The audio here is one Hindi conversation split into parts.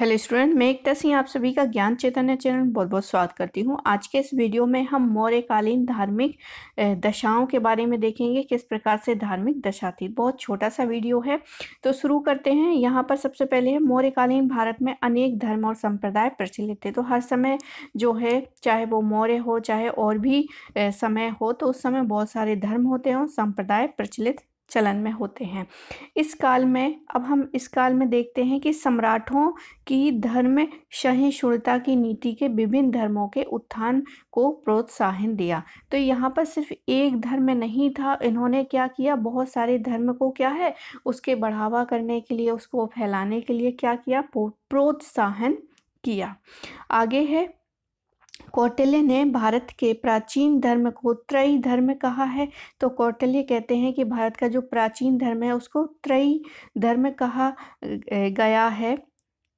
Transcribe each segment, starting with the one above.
हेलो स्टूडेंट मैं एकता सिंह आप सभी का ज्ञान चैतन्य चैनल बहुत बहुत स्वागत करती हूँ आज के इस वीडियो में हम मौर्यकालीन धार्मिक दशाओं के बारे में देखेंगे किस प्रकार से धार्मिक दशा थी बहुत छोटा सा वीडियो है तो शुरू करते हैं यहाँ पर सबसे पहले है मौर्यकालीन भारत में अनेक धर्म और संप्रदाय प्रचलित थे तो हर समय जो है चाहे वो मौर्य हो चाहे और भी समय हो तो उस समय बहुत सारे धर्म होते हैं और संप्रदाय प्रचलित चलन में होते हैं इस काल में अब हम इस काल में देखते हैं कि सम्राटों की धर्म सहिष्णुता की नीति के विभिन्न धर्मों के उत्थान को प्रोत्साहन दिया तो यहाँ पर सिर्फ एक धर्म नहीं था इन्होंने क्या किया बहुत सारे धर्म को क्या है उसके बढ़ावा करने के लिए उसको फैलाने के लिए क्या किया प्रोत्साहन किया आगे है कौटिल्य ने भारत के प्राचीन धर्म को त्रयी धर्म कहा है तो कौटिल्य कहते हैं कि भारत का जो प्राचीन धर्म है उसको त्रयी धर्म कहा गया है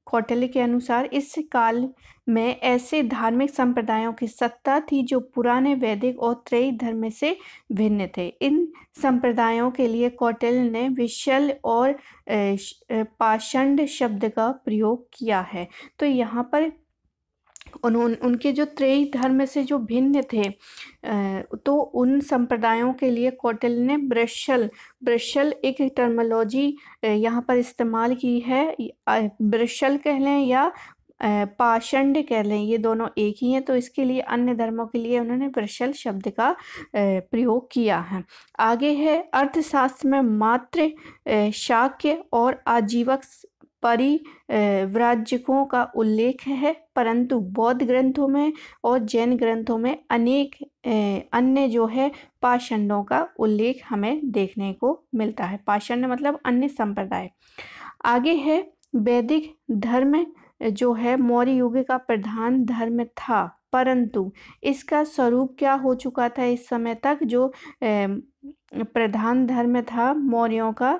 कौटिल्य के अनुसार इस काल में ऐसे धार्मिक संप्रदायों की सत्ता थी जो पुराने वैदिक और त्रयी धर्म से भिन्न थे इन संप्रदायों के लिए कौटिल्य ने विशल और पाषंड शब्द का प्रयोग किया है तो यहाँ पर उन्होंने उनके जो त्रेय धर्म से जो भिन्न थे तो उन संप्रदायों के लिए कौटिल ने ब्रशल ब्रशल एक टर्मोलॉजी यहाँ पर इस्तेमाल की है ब्रशल कह लें या पाषंड कह लें ये दोनों एक ही हैं तो इसके लिए अन्य धर्मों के लिए उन्होंने ब्रशल शब्द का प्रयोग किया है आगे है अर्थशास्त्र में मात्र शाक्य और आजीवक परिव्राज्यकों का उल्लेख है परंतु बौद्ध ग्रंथों में और जैन ग्रंथों में अनेक अन्य जो है पाषंडों का उल्लेख हमें देखने को मिलता है पाषंड मतलब अन्य संप्रदाय आगे है वैदिक धर्म जो है मौर्य युग का प्रधान धर्म था परंतु इसका स्वरूप क्या हो चुका था इस समय तक जो प्रधान धर्म था मौर्यों का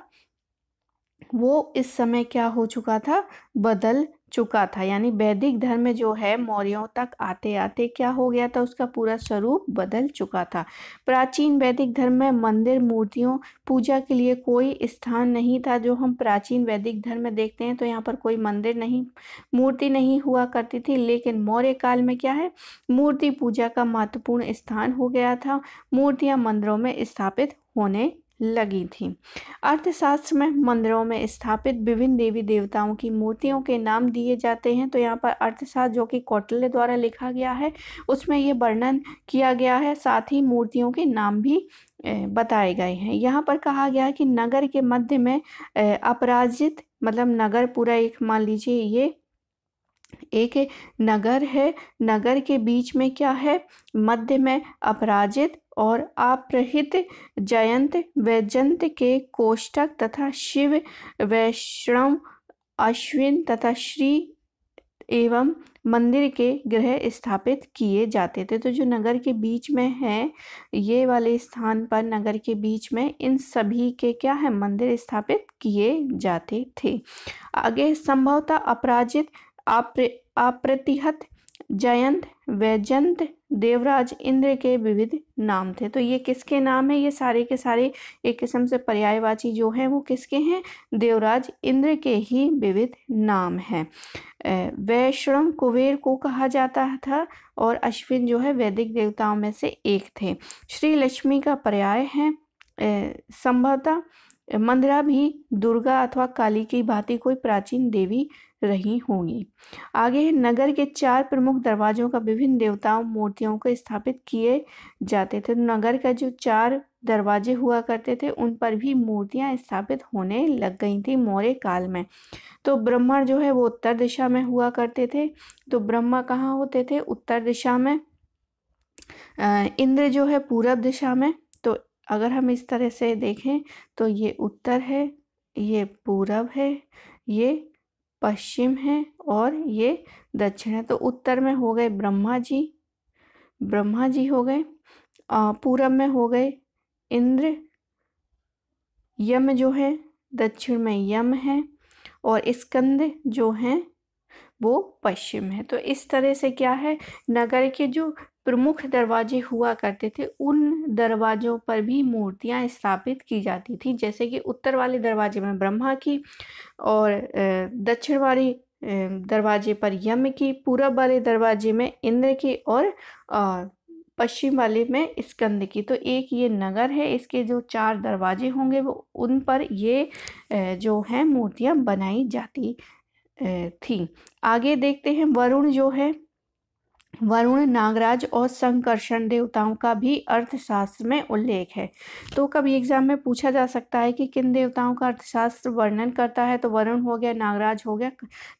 वो इस समय क्या हो चुका था बदल चुका था यानी वैदिक धर्म जो है मौर्यों तक आते आते क्या हो गया था उसका पूरा स्वरूप बदल चुका था प्राचीन वैदिक धर्म में मंदिर मूर्तियों पूजा के लिए कोई स्थान नहीं था जो हम प्राचीन वैदिक धर्म में देखते हैं तो यहाँ पर कोई मंदिर नहीं मूर्ति नहीं हुआ करती थी लेकिन मौर्य काल में क्या है मूर्ति पूजा का महत्वपूर्ण स्थान हो गया था मूर्तियाँ मंदिरों में स्थापित होने लगी थी अर्थशास्त्र में मंदिरों में स्थापित विभिन्न देवी देवताओं की मूर्तियों के नाम दिए जाते हैं तो यहाँ पर अर्थशास्त्र जो कि कौटल्य द्वारा लिखा गया है उसमें ये वर्णन किया गया है साथ ही मूर्तियों के नाम भी बताए गए हैं यहाँ पर कहा गया है कि नगर के मध्य में अपराजित मतलब नगर पूरा एक मान लीजिए ये एक नगर है नगर के बीच में क्या है मध्य में अपराजित और अप्रहित जयंत वैजंत के कोष्टक तथा शिव वैष्णव अश्विन तथा श्री एवं मंदिर के ग्रह स्थापित किए जाते थे तो जो नगर के बीच में है ये वाले स्थान पर नगर के बीच में इन सभी के क्या है मंदिर स्थापित किए जाते थे आगे संभवतः अपराजित अप्र अप्रतिहत जयंत वैजंत देवराज इंद्र के विविध नाम थे तो ये किसके नाम है ये सारे के सारे एक किस्म से पर्यायवाची जो हैं वो किसके हैं देवराज इंद्र के ही विविध नाम हैं वैष्णव कुबेर को कहा जाता था और अश्विन जो है वैदिक देवताओं में से एक थे श्री लक्ष्मी का पर्याय है संभवतः मंदिरा भी दुर्गा अथवा काली की भांति कोई प्राचीन देवी रही होंगी आगे नगर के चार प्रमुख दरवाजों का विभिन्न देवताओं मूर्तियों को स्थापित किए जाते थे तो नगर का जो चार दरवाजे हुआ करते थे उन पर भी मूर्तियां स्थापित होने लग गई थी मौर्य काल में तो ब्रह्मा जो है वो उत्तर दिशा में हुआ करते थे तो ब्रह्मा कहाँ होते थे उत्तर दिशा में इंद्र जो है पूरब दिशा में तो अगर हम इस तरह से देखें तो ये उत्तर है ये पूरब है ये पश्चिम है और ये दक्षिण है तो उत्तर में हो गए ब्रह्मा जी ब्रह्मा जी हो गए पूरब में हो गए इंद्र यम जो है दक्षिण में यम है और स्कंद जो हैं वो पश्चिम है तो इस तरह से क्या है नगर के जो प्रमुख दरवाजे हुआ करते थे उन दरवाजों पर भी मूर्तियां स्थापित की जाती थी जैसे कि उत्तर वाले दरवाजे में ब्रह्मा की और दक्षिण वाले दरवाजे पर यम की पूरब वाले दरवाजे में इंद्र की और पश्चिम वाले में स्कंद की तो एक ये नगर है इसके जो चार दरवाजे होंगे वो उन पर ये जो है मूर्तियाँ बनाई जाती थी आगे देखते हैं वरुण जो है वरुण नागराज और संकर्षण देवताओं का भी अर्थशास्त्र में उल्लेख है तो कभी एग्जाम में पूछा जा सकता है कि किन देवताओं का अर्थशास्त्र वर्णन करता है तो वरुण हो गया नागराज हो गया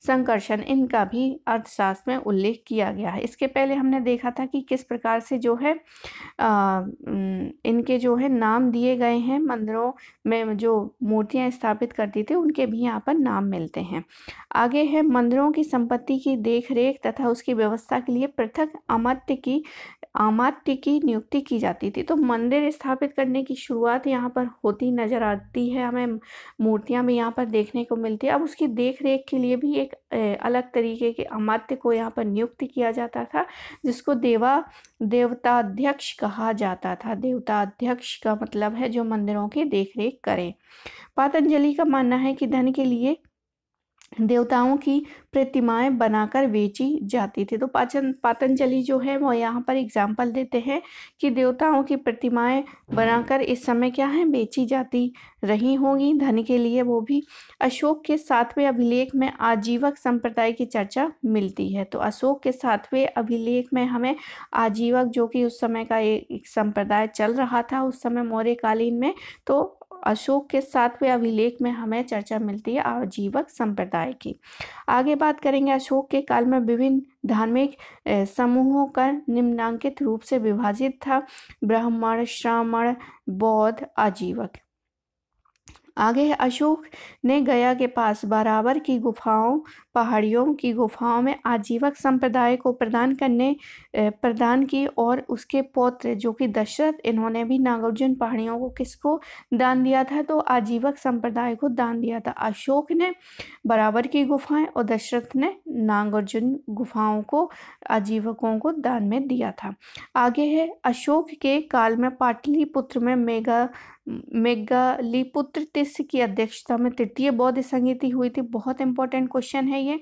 संकर्षण इनका भी अर्थशास्त्र में उल्लेख किया गया है इसके पहले हमने देखा था कि किस प्रकार से जो है आ, इनके जो है नाम दिए गए हैं मंदिरों में जो मूर्तियाँ स्थापित करती थी उनके भी यहाँ पर नाम मिलते हैं आगे है मंदिरों की संपत्ति की देखरेख तथा उसकी व्यवस्था के लिए पृथक अमात्य की अमात्य की नियुक्ति की जाती थी तो मंदिर स्थापित करने की शुरुआत यहाँ पर होती नज़र आती है हमें मूर्तियाँ भी यहाँ पर देखने को मिलती है अब उसकी देख रेख के लिए भी एक अलग तरीके के अमात्य को यहाँ पर नियुक्त किया जाता था जिसको देवा देवताध्यक्ष कहा जाता था देवताध्यक्ष का मतलब है जो मंदिरों की देख रेख करें पातंजलि का मानना है कि धन के लिए देवताओं की प्रतिमाएं बनाकर बेची जाती थी तो पाचन पातंजलि जो है वो यहाँ पर एग्जाम्पल देते हैं कि देवताओं की प्रतिमाएं बनाकर इस समय क्या है बेची जाती रही होंगी धन के लिए वो भी अशोक के सातवें अभिलेख में आजीवक संप्रदाय की चर्चा मिलती है तो अशोक के सातवें अभिलेख में हमें आजीवक जो कि उस समय का एक संप्रदाय चल रहा था उस समय मौर्यकालीन में तो अशोक के सातवें अभिलेख में हमें चर्चा मिलती है आजीवक संप्रदाय की आगे बात करेंगे अशोक के काल में विभिन्न धार्मिक समूहों का निम्नांकित रूप से विभाजित था ब्राह्मण श्रामण बौद्ध आजीवक आगे अशोक ने गया के पास बराबर की गुफाओं पहाड़ियों की गुफाओं में आजीवक संप्रदाय को प्रदान करने प्रदान की और उसके पौत्र जो कि दशरथ इन्होंने भी नागार्जुन पहाड़ियों को किसको दान दिया था तो आजीवक संप्रदाय को दान दिया था अशोक ने बराबर की गुफाएं और दशरथ ने नागार्जुन गुफाओं को आजीवकों को दान में दिया था आगे है अशोक के काल में पाटलिपुत्र में मेगा मेगालीपुत्र तिस की अध्यक्षता में तृतीय बौद्ध संगीति हुई थी बहुत इंपॉर्टेंट क्वेश्चन है ये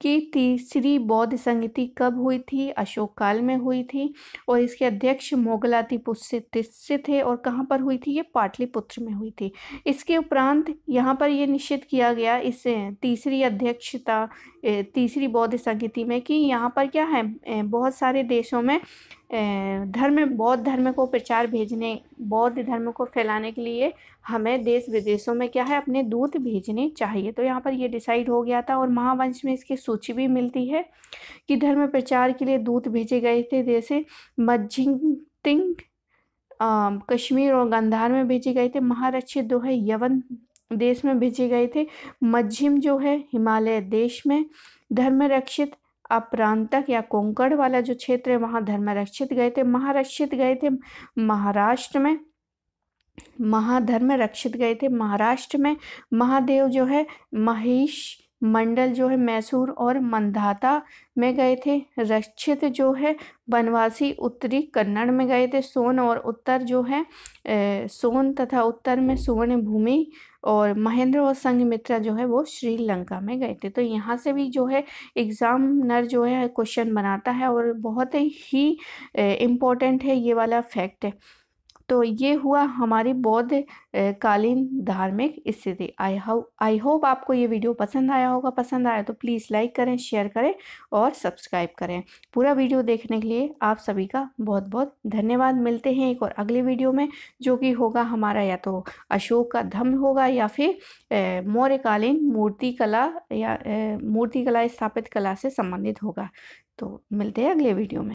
कि तीसरी बौद्ध संगीति कब हुई थी अशोक काल में हुई थी और इसके अध्यक्ष मोगलातिपुस्य तिस थे और कहाँ पर हुई थी ये पाटलिपुत्र में हुई थी इसके उपरांत यहाँ पर ये निश्चित किया गया इस तीसरी अध्यक्षता तीसरी बौद्ध संगीति में कि यहाँ पर क्या है बहुत सारे देशों में धर्म बौद्ध धर्म को प्रचार भेजने बौद्ध धर्म को फैलाने के लिए हमें देश विदेशों में क्या है अपने दूत भेजने चाहिए तो यहाँ पर ये डिसाइड हो गया था और महावंश में इसकी सूची भी मिलती है कि धर्म प्रचार के लिए दूत भेजे गए थे जैसे मज्जिंग कश्मीर और गंधार में भेजे गए थे महारक्षित जो है यवन देश में भेजे गए थे मज्जिम जो है हिमालय देश में धर्म रक्षित अपरांतक या कोंकण वाला जो क्षेत्र है वहाँ धर्मरक्षित गए थे महारक्षित गए थे महाराष्ट्र में महाधर्म रक्षित गए थे महाराष्ट्र में महादेव जो है महेश मंडल जो है मैसूर और मंधाता में गए थे रक्षित जो है बनवासी उत्तरी कन्नड़ में गए थे सोन और उत्तर जो है ए, सोन तथा उत्तर में सुवर्ण भूमि और महेंद्र और संघमित्रा जो है वो श्रीलंका में गए थे तो यहाँ से भी जो है एग्ज़ाम नर जो है क्वेश्चन बनाता है और बहुत ही इम्पोर्टेंट है ये वाला फैक्ट है तो ये हुआ हमारी बौद्ध कालीन धार्मिक स्थिति आई हाउ आई होप आपको ये वीडियो पसंद आया होगा पसंद आया तो प्लीज़ लाइक करें शेयर करें और सब्सक्राइब करें पूरा वीडियो देखने के लिए आप सभी का बहुत बहुत धन्यवाद मिलते हैं एक और अगले वीडियो में जो कि होगा हमारा या तो अशोक का धम्म होगा या फिर मौर्यकालीन मूर्ति कला या मूर्ति कला स्थापित कला से संबंधित होगा तो मिलते हैं अगले वीडियो में